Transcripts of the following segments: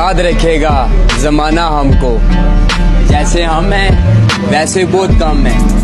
याद रखेगा जमाना हमको जैसे हम हैं वैसे बहुत कम है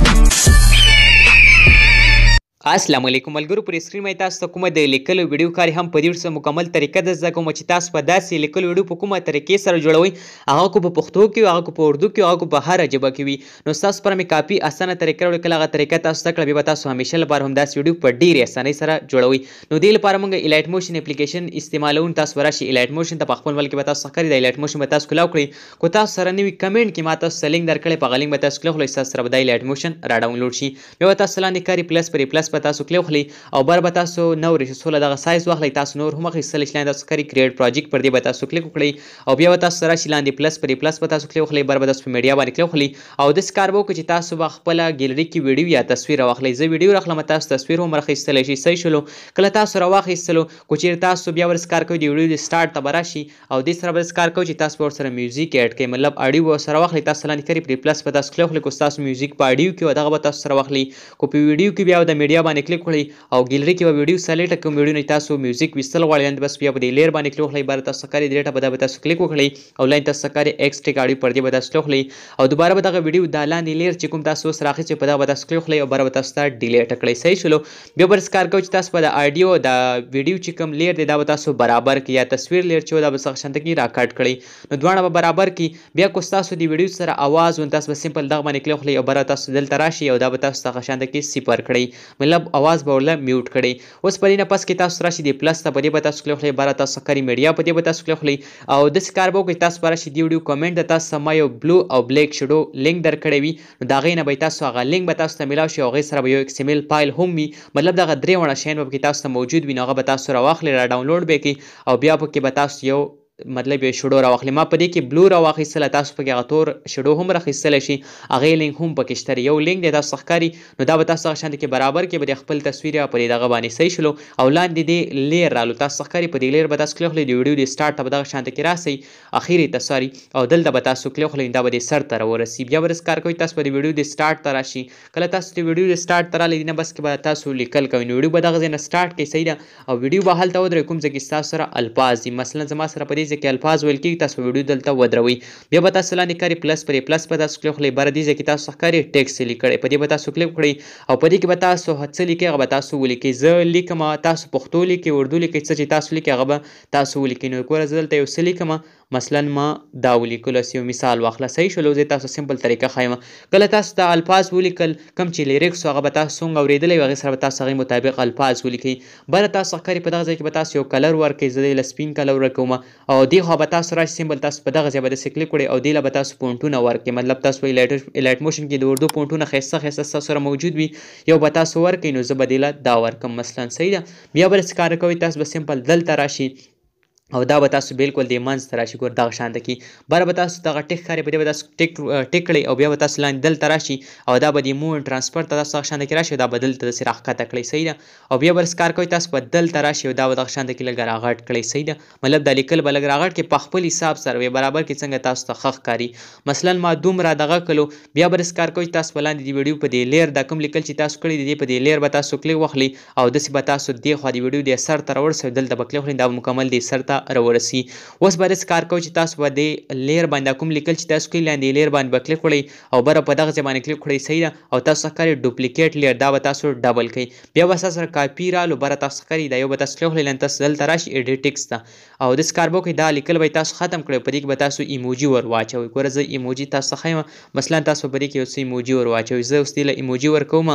السلام علیکم ملګرو پر سکرین مې تاسو ته کومه د لیکلو ویډیو کار هم په دې سره مکمل طریقه د زده کوم چې تاسو په داسې لیکلو ویډیو په کومه طریقې سره جوړوي هغه کو په پښتو کې هغه کو په اردو کې هغه کو په هر ژبه کې وي نو تاسو پر مې کافي اسانه طریقه وړ کله هغه طریقه تاسو ته کړې به تاسو همیشه لپاره هم داسې ویډیو په ډیره اسانۍ سره جوړوي نو دې لپاره موږ الایټ موشن اپلیکیشن استعمالون تاسو راشي الایټ موشن ته په خپل ملک به تاسو کړی د الایټ موشن به تاسو کلاو کړی کو تاسو سره نیوي کمنټ کې ما تاسو لینک درکړې په غلینګ به تاسو کلاو خو تاسو سره به د الایټ موشن را ډاونلوډ شي بیا تاسو لاندې کاری پلس پر پلس به تاسو کلی وخلی او بر به تاسو نو ریشې سوله دغه سایز واخلئ تاسو نور هم اخیستلی شئ تاسو کری کریډ پروجیکټ پر دې به تاسو کلیک وکړئ او بیا به تاسو راشي لاندې پلس پرې پلس به تاسو کلی وخلی بر به تاسو په میډیا باندې کلی وخلی او داسې کار به وکړئ چې تاسو به خپله ګیلري کې ویډیو یا تصویر واخلئ زه ویډیو راخلم تاسو تصویر هم راخیستلی شئ صحیح شلو کله تاسو راواخیستلو کو چیرې تاسو بیا ورسکار کوئ د ویډیو د سٹارټ ته به راشي او دې سره به کار کوئ چې تاسو ور سره میوزیک اډ کړئ مطلب اډیو ور سره واخلئ تاسو لاندې کری پلس په تاسو کلی وخلئ کو تاسو میوزیک په اډیو کې او دغه به تاسو سره واخلئ کو په ویډیو کې بیا د میډیا باندې کلیک کړئ او ګیلری کې به ویډیو سلیکټ کوم ویډیو نه تاسو میوزیک وسل غواړئ نو بس بیا په دې لیر باندې کلیک کړئ بار تاسو کاری ډیټا به تاسو کلیک وکړئ او لاین تاسو کاری ایکس ټیک اړوي پردې به تاسو کلیک کړئ او دوباره به دا ویډیو د لاندې لیر چې کوم تاسو سره چې په دا به تاسو کلیک کړئ او بار به تاسو ته ډیلیټ کړئ صحیح شلو بیا بر سکار کو چې تاسو په د اډیو د ویډیو چې کوم لیر دی دا به تاسو برابر کی یا تصویر لیر چې دا به څنګه شندګي راکټ کړئ نو دواړه به برابر کی بیا کو تاسو د ویډیو سره आवाज ون تاسو سمپل دغه باندې کلیک کړئ او بر تاسو دلته راشي او دا به تاسو څنګه شندګي صفر کړئ مله کلب اواز به ورله میوټ کړئ اوس په دې نه پس کې تاسو راشي د پلس ته په دې به تاسو کلی خولئ باره تاسو کری میډیا په دې به تاسو کلی خولئ او داسې کار به وکړئ تاسو به راشي دې ویډیو کمنټ د تاسو سما یو بلو او بلیک شډو لینک درکړی وي نو د هغې نه به تاسو هغه لینک به تاسو ته میلاو شي او هغې سره به یو ایکس ایم ایل فایل هم وي مطلب دغه درې وړه شیان به پکې تاسو ته موجود وي نو هغه به تاسو راواخلئ را ډاونلوډ به کړئ او بیا پکې به تاسو یو مطلب یو شډو راواخلې ما په دې کې بلو راواخیستله تاسو پکې هغه تور شډو هم راخیستلی شي هغې لینک هم پکې شته یو لینک دی تاسو ښکاري نو دا به تاسو هغه شانتې کې برابر کې به د خپل تصویر یا په دغه باندې صحیح شلو او لاندې دې لیر رالو تاسو ښکاري په دې لیر به تاسو کلیک خولئ د ویډیو د سټارټ ته به دغه شانتې کې راسئ اخري ته سوري او دلته به تاسو کلیک خولئ دا به دې سر ته راورسي بیا به کار کوئ تاسو به د ویډیو د سټارټ ته راشي کله تاسو د ویډیو د سټارټ ته رالی نه بس کې به تاسو لیکل کوئ نو ویډیو به دغه ځای نه سټارټ کوي صحیح ده او ویډیو به هلته ودرې کوم ځای کې ستاسو سره الفاظ دي مثلا زما سره په دې ځای کې الفاظ ویل کېږي تاسو ویډیو دلته ودروي بیا به تاسو لاندې کاری پلس پرې پلس په تاسو کلیک خلی بار دي ځکه تاسو ښکاری ټیکس لیکړي په دې به تاسو کلیک کړئ او په دې کې به تاسو هڅه لیکي هغه به تاسو ولیکي زه لیکم تاسو پښتو لیکي اردو لیکي څه چې تاسو لیکي هغه به تاسو ولیکي نو ګوره زه دلته یو څه لیکم مثلا ما دا ولیکل یو مثال واخله صحیح شول زه تاسو سمپل طریقه خایم کله تاسو د الفاظ ولیکل کم چې لیریکس هغه به تاسو څنګه اوریدلې وغه سره به تاسو غي مطابق الفاظ ولیکي بل تاسو کاری په دغه ځای کې به تاسو یو کلر ورکې زده لسپین کلر ورکوم او دی خو به تاسو راشي سمبل تاسو په دغه ځای باندې کلیک کړئ او دی له به تاسو پونټونه ورکې مطلب تاسو الایټ موشن کې د اردو پونټونه خیسه خیسه سره موجود وي یو به تاسو ورکې نو زه به دی له دا ورکم مثلا صحیح ده بیا به کار کوي تاسو به سمپل دلته راشي او دا به تاسو بالکل د منځ ته راشي ګور دغه شان ده کې بره به تاسو دغه ټیک ښکاري په دې به تاسو ټیک ټیک کړئ او بیا به تاسو لاندې دلته راشي او دا به د مون ترانسفر ته تاسو دغه شان کې راشي دا به دلته داسې راښکته کړئ صحیح ده او بیا به سکار کوئ تاسو به دلته راشي او دا به دغه شان کې لږ راغټ کړئ صحیح ده مطلب دا لیکل به لږ راغټ کې په خپل حساب سره به برابر کې څنګه تاسو ته خخ کاری مثلا ما دومره دغه کلو بیا به سکار کوئ تاسو به لاندې د ویډیو په دې لیر دا کوم لیکل چې تاسو کړی دی په دې لیر به تاسو کلیک واخلي او داسې به تاسو دې خو د ویډیو د سر ته راورسوي دلته به کلیک دا مکمل دی سر ته ته راورسي اوس به داسې کار کوئ چې تاسو به دې لیر باندې کوم لیکل چې تاسو کوي لاندې لیر باندې به کلیک کړئ او بره په دغه ځای باندې کلیک کړئ صحیح ده او تاسو څخه کړئ ډوپلیکیټ لیر دا به تاسو ډبل کړئ بیا به تاسو سره کاپي رالو بره تاسو کړئ دا یو به تاسو کلیک کړئ لاندې تاسو دلته راشي ایډیټ ټیکس ته او داسې کار به وکړئ دا لیکل به تاسو ختم کړئ په دې کې به تاسو ایموجي ور واچوئ ګوره زه ایموجي تاسو څخه مثلا تاسو په دې کې یو څه ایموجي ور واچوئ زه اوس دې له ایموجي ورکوم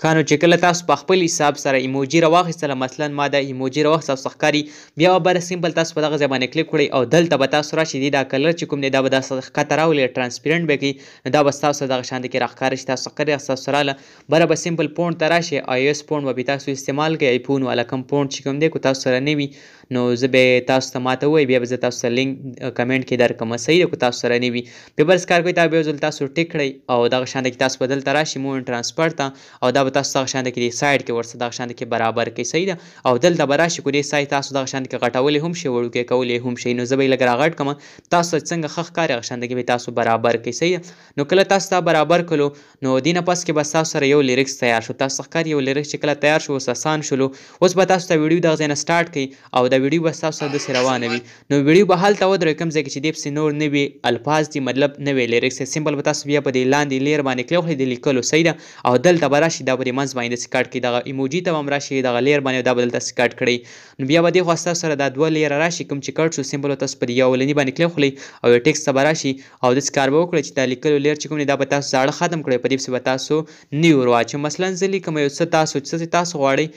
ښه نو چې کله تاسو په خپل حساب سره ایموجي راواخیستله مثلا ما دا ایموجي راواخیسته تاسو ښکاري بیا به بره سمپل تاسو په دغه ځای باندې کلیک کړئ او دلته به تاسو راشي دا کلر چې کوم دی دا به داسې ښکته راولي ټرانسپیرنټ به کړي دا به ستاسو دغه شان کې راښکاره شي تاسو ښکاري ستاسو راله بره به سمپل پونډ ته راشي آی اس پونډ به بیا تاسو استعمال کوئ آیفون والا کوم پونډ چې کوم دی کو تاسو سره نه وي نو زه به تاسو ته ماته وایي بیا به زه تاسو سره لینک کمنټ کې درکړم صحیح دی کو تاسو سره نه وي بیا به کار کوئ دا بیا تاسو ټیک کړئ او دغه شان کې تاسو بدل ته راشي مو ټرانسفر ته او دا دا به تاسو دغه شان د کې سایډ کې ورسره دغه شان کې برابر کې صحیح ده او دلته به راشي کو دې سایډ تاسو دغه شان کې غټولې هم شي وړوکې کولې هم شي نو زه به یې لږ راغټ کړم تاسو څنګه خخ کار غشان د کې تاسو برابر کې صحیح نو کله تاسو دا برابر کلو نو دینه پس کې به تاسو سره یو لیریکس تیار شو تاسو ښکار یو لیریکس چې کله تیار شو آسان شلو اوس به تاسو ته ویډیو دغه ځای نه سٹارټ کړئ او دا ویډیو به تاسو سره د روانه وي نو ویډیو به حالت ود رقم ځکه چې دیپ سينور نه وي الفاظ دي مطلب نه وي لیریکس سیمبل به تاسو بیا په دې لاندې لیر باندې کلو خې د لیکلو صحیح ده او دلته براشي دا به منځ باندې داسې کټ کړئ دغه ایموجي ته به هم راشي دغه لیر باندې دا به دلته داسې کټ کړئ نو بیا به دې خوا ستاسو سره دا دوه لیره راشي کوم چې کټ شو سمبل تاسو پر یو لنی باندې کلیک خولئ او یو ټیکس ته به راشي او داسې کار به وکړئ چې دا لیکلو لیر چې کوم دی دا به تاسو زاړه ختم کړئ په دې پسې به تاسو نیو ور واچوئ مثلا زه لیکم یو څه تاسو څه تاسو غواړئ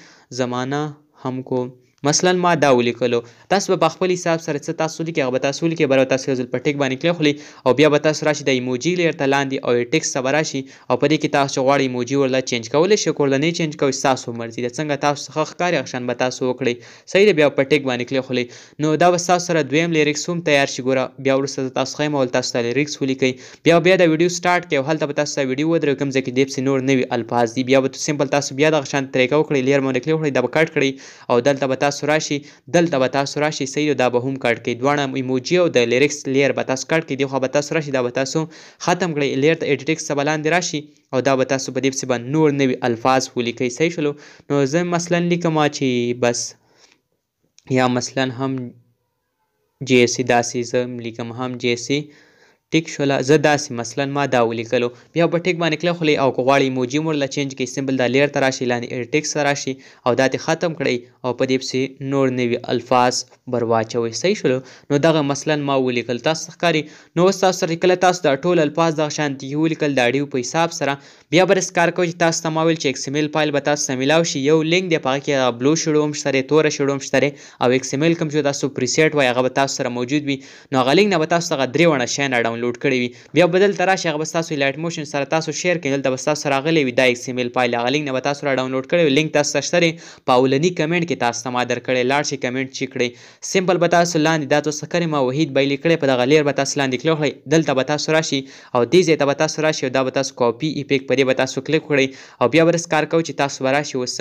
زمانه هم کو مثلا ما دا ولیکلو تاسو به په خپل حساب سره څه تاسو لیکي هغه به تاسو ولیکي بل تاسو یو ځل په ټیک باندې کلی خولي او بیا به تاسو راشي د ایموجي لیر ته لاندې او ټیکس ته به راشي او په دې کې تاسو غواړئ ایموجي ورله چینج کولی شئ کورله نه چینج کوئ ستاسو مرضي ده څنګه تاسو څخه ښکاري هغه شان به تاسو وکړئ صحیح ده بیا په ټیک باندې کلی خولي نو دا به ستاسو سره دویم لیریکس هم تیار شي ګوره بیا وروسته تاسو خیم او تاسو ته لیریکس ولیکئ بیا بیا د ویډیو سٹارټ کړئ هلته به تاسو ویډیو ودرې کوم ځکه دې په نور نوي الفاظ دي بیا به تاسو سمپل تاسو بیا د غشان طریقه وکړئ لیر مونږ کلی وکړئ دا به کټ کړئ او دلته به تاسو تاسو راشي دلته به تاسو راشي صحیح دا به هم کټ کړئ دواړه ایموجي او د لیرکس لیر به تاسو کټ کړئ دی خو به تاسو راشي دا به تاسو ختم کړئ لیر ته ایډیټکس څخه لاندې راشي او دا به تاسو په دې پسې به نور نوي الفاظ ولیکئ صحیح شلو نو زه مثلا لیکم چې بس یا مثلا هم جیسی داسې زه لیکم هم جیسی ټیک شوله زه داسې مثلا ما دا ولیکلو بیا به ټیک باندې کلیک خولئ او که غواړئ ایموجي مو ورله چینج کړئ سمبل دا لیر ته راشئ لاندې ایر ټیکس ته راشئ او دا ترې ختم کړئ او په دې پسې نور نوي الفاظ بر واچوئ صحیح شولو نو دغه مثلا ما ولیکل تاسو ته ښکاري نو اوس تاسو سره کله تاسو دا ټول الفاظ دغه شانتي ولیکل د اړیو په حساب سره بیا به داسې کار کوئ چې تاسو ته ما ویل چې ایکسمیل فایل به تاسو ته میلاو شي یو لینک دی په هغه کې بلو شیډو هم شته دی توره شیډو هم شته دی او ایکسمیل کوم چې تاسو پریسیټ وایي هغه به تاسو سره موجود وي نو هغه لینک نه به تاسو ته درې وړه شیان اډاون ډاونلوډ کړی وي بیا بدل تر شي غو تاسو لایټ موشن سره تاسو شیر کینل د تاسو راغلی وي دا ایکس ایم ایل فایل هغه لینک نه تاسو را ډاونلوډ کړی لینک تاسو شته پاولنی کمنټ کې تاسو ما درکړی لاړ شي کمنټ چې کړی سیمپل به تاسو لاندې دا تاسو کړی ما وحید بیل کړی په دغه لیر به تاسو لاندې کلیک کړئ دلته به تاسو راشي او دې ځای ته به تاسو راشي او دا به تاسو کاپی ایپیک پرې به تاسو کلیک کړئ او بیا ورس کار کو چې تاسو راشي وس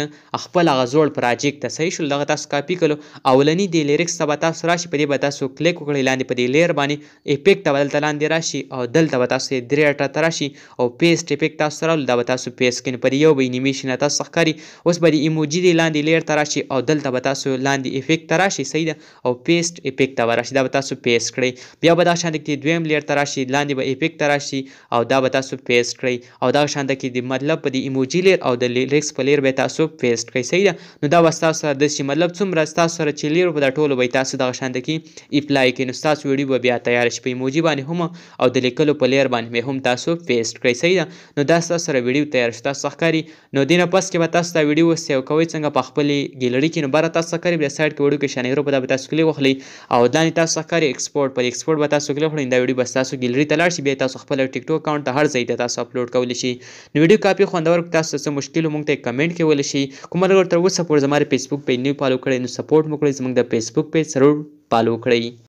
خپل هغه زوړ پروجیکټ ته صحیح شول دغه تاسو کاپی کلو اولنی دی لیریکس ته به تاسو راشي په دې به تاسو کلیک وکړئ لاندې په دې لیر باندې ایپیک ته بدلته لاندې باندې راشي او دلته به تاسو ته درې اټه ته راشي او پیسټ افیکټ تاسو سره دا به تاسو پیس سکرین پر یو به انیمیشن تاسو ښکاري اوس به د ایموجي دی لاندې لیر ته راشي او دلته به تاسو لاندې افیکټ ته راشي صحیح ده او پیسټ افیکټ ته راشي دا به تاسو پیس کړئ بیا به دا شان کې دویم لیر ته راشي لاندې به افیکټ ته راشي او دا به تاسو پیس کړئ او دا شان کې د مطلب په د ایموجي لیر او د لیرکس په لیر به تاسو پیس کړئ صحیح ده نو دا وستا سره د شي مطلب څومره تاسو سره چې لیر په دا ټولو به تاسو دغه شان کې اپلای کړئ نو تاسو ویډیو به بیا تیار شي په ایموجي باندې هم او د لیکلو په لیر باندې هم تاسو پیسټ کړئ صحیح ده نو دا ستاسو سره ویډیو تیار شته ښکاري نو دینه پس کې به تاسو دا ویډیو سیو کوئ څنګه په خپل ګیلری کې نو بار تاسو ښکاري بل سایت کې ویډیو کې شنه یورو په دا تاسو کلی وخلی او لاندې تاسو ښکاري ایکسپورټ پر ایکسپورټ به تاسو کلی وخلی دا ویډیو بس تاسو ګیلری ته لاړ شي بیا تاسو خپل ټیک ټاک اکاونټ ته هر ځای ته تاسو اپلوډ کولی شي نو ویډیو کاپی خوندور تاسو څه مشکل مونږ ته کمنټ کې ویل شي کوم لګر تر اوسه پورې زموږ فیسبوک پیج نیو فالو کړئ نو سپورټ مو کړئ زموږ د فیسبوک پیج ضرور فالو کړئ